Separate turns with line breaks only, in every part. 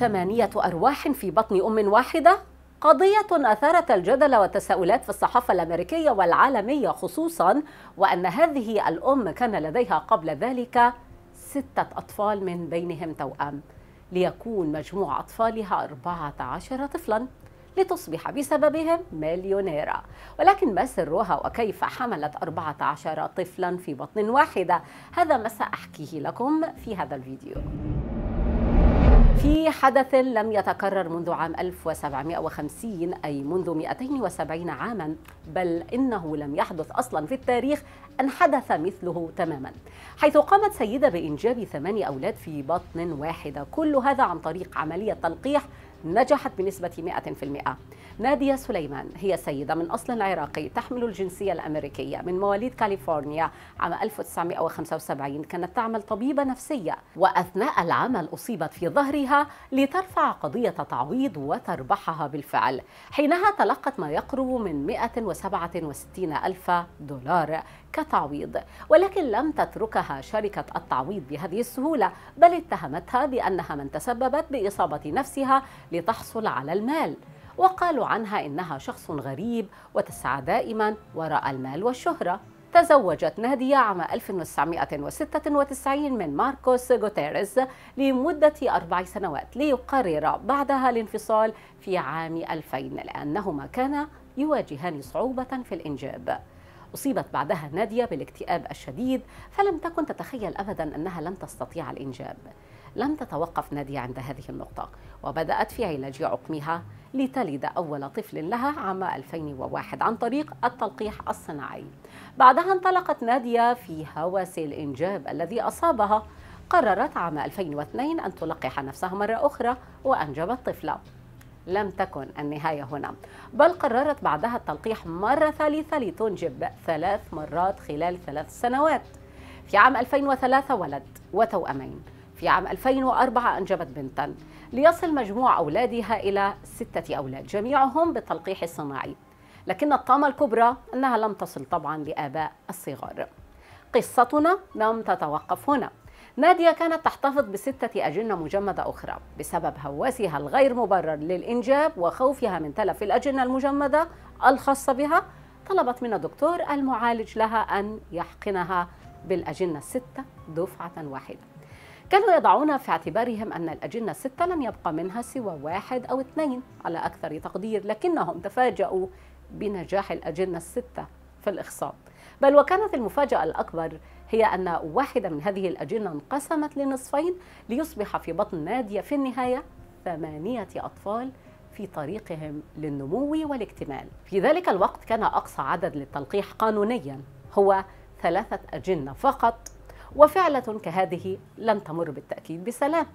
ثمانية أرواح في بطن أم واحدة قضية أثارت الجدل والتساؤلات في الصحافة الأمريكية والعالمية خصوصا وأن هذه الأم كان لديها قبل ذلك ستة أطفال من بينهم توأم ليكون مجموع أطفالها 14 طفلا لتصبح بسببهم مليونيرة ولكن ما سرها وكيف حملت 14 طفلا في بطن واحدة هذا ما سأحكيه لكم في هذا الفيديو في حدث لم يتكرر منذ عام 1750 أي منذ 270 عاما بل إنه لم يحدث أصلا في التاريخ أن حدث مثله تماما حيث قامت سيدة بإنجاب ثماني أولاد في بطن واحدة كل هذا عن طريق عملية تلقيح نجحت بنسبة 100% نادية سليمان هي سيدة من أصل عراقي تحمل الجنسية الأمريكية من مواليد كاليفورنيا عام 1975 كانت تعمل طبيبة نفسية وأثناء العمل أصيبت في ظهرها لترفع قضية تعويض وتربحها بالفعل حينها تلقت ما يقرب من 167 ألف دولار كتعويض ولكن لم تتركها شركة التعويض بهذه السهولة بل اتهمتها بأنها من تسببت بإصابة نفسها لتحصل على المال وقالوا عنها إنها شخص غريب وتسعى دائما وراء المال والشهرة تزوجت نادية عام 1996 من ماركوس غوتيريز لمدة أربع سنوات ليقرر بعدها الانفصال في عام 2000 لأنهما كانا يواجهان صعوبة في الإنجاب أصيبت بعدها نادية بالاكتئاب الشديد فلم تكن تتخيل أبدا أنها لن تستطيع الإنجاب لم تتوقف نادية عند هذه النقطة وبدأت في علاج عقمها لتلد أول طفل لها عام 2001 عن طريق التلقيح الصناعي بعدها انطلقت نادية في هوس الإنجاب الذي أصابها قررت عام 2002 أن تلقح نفسها مرة أخرى وأنجبت طفلة لم تكن النهاية هنا بل قررت بعدها التلقيح مرة ثالثة لتنجب ثلاث مرات خلال ثلاث سنوات في عام 2003 ولد وتوأمين في عام 2004 أنجبت بنتا ليصل مجموع أولادها إلى ستة أولاد جميعهم بالتلقيح الصناعي لكن الطامة الكبرى أنها لم تصل طبعا لآباء الصغار قصتنا لم تتوقف هنا نادية كانت تحتفظ بستة أجنة مجمدة أخرى بسبب هواسها الغير مبرر للإنجاب وخوفها من تلف الأجنة المجمدة الخاصة بها طلبت من الدكتور المعالج لها أن يحقنها بالأجنة الستة دفعة واحدة كانوا يضعون في اعتبارهم أن الأجنة الستة لن يبقى منها سوى واحد أو اثنين على أكثر تقدير لكنهم تفاجأوا بنجاح الأجنة الستة في الإخصاب بل وكانت المفاجأة الأكبر هي أن واحدة من هذه الأجنة انقسمت لنصفين ليصبح في بطن نادية في النهاية ثمانية أطفال في طريقهم للنمو والاكتمال في ذلك الوقت كان أقصى عدد للتلقيح قانونيا هو ثلاثة أجنة فقط وفعلة كهذه لن تمر بالتأكيد بسلام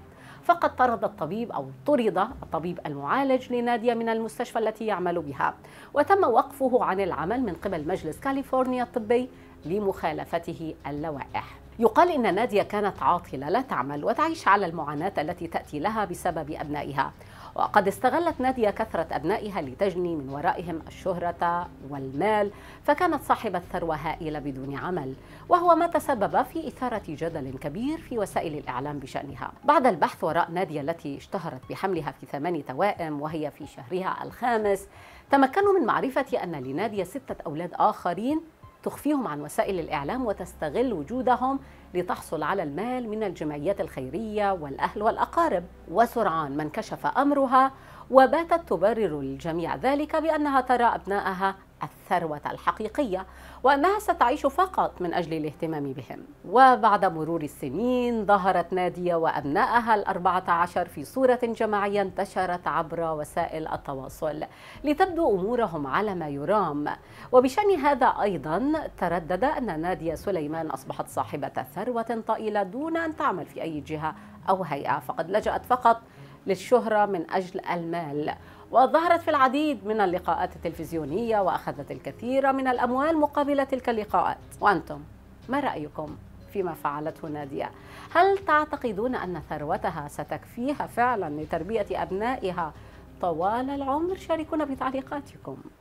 فقد طرد الطبيب أو طرد الطبيب المعالج لنادية من المستشفى التي يعمل بها وتم وقفه عن العمل من قبل مجلس كاليفورنيا الطبي لمخالفته اللوائح يقال إن نادية كانت عاطلة لا تعمل وتعيش على المعاناة التي تأتي لها بسبب أبنائها وقد استغلت نادية كثرة أبنائها لتجني من ورائهم الشهرة والمال فكانت صاحبة ثروة هائلة بدون عمل وهو ما تسبب في إثارة جدل كبير في وسائل الإعلام بشأنها بعد البحث وراء نادية التي اشتهرت بحملها في ثمان توائم وهي في شهرها الخامس تمكنوا من معرفة أن لنادية ستة أولاد آخرين تخفيهم عن وسائل الإعلام وتستغل وجودهم لتحصل على المال من الجمعيات الخيرية والأهل والأقارب وسرعان ما انكشف أمرها وباتت تبرر الجميع ذلك بأنها ترى أبنائها الثروة الحقيقية وأنها ستعيش فقط من أجل الاهتمام بهم وبعد مرور السنين ظهرت نادية وأبنائها الأربعة عشر في صورة جماعية انتشرت عبر وسائل التواصل لتبدو أمورهم على ما يرام وبشأن هذا أيضا تردد أن نادية سليمان أصبحت صاحبة ثروة طائلة دون أن تعمل في أي جهة أو هيئة فقد لجأت فقط للشهرة من أجل المال وظهرت في العديد من اللقاءات التلفزيونية وأخذت الكثير من الأموال مقابل تلك اللقاءات وأنتم ما رأيكم فيما فعلته نادية هل تعتقدون أن ثروتها ستكفيها فعلا لتربية أبنائها طوال العمر شاركونا بتعليقاتكم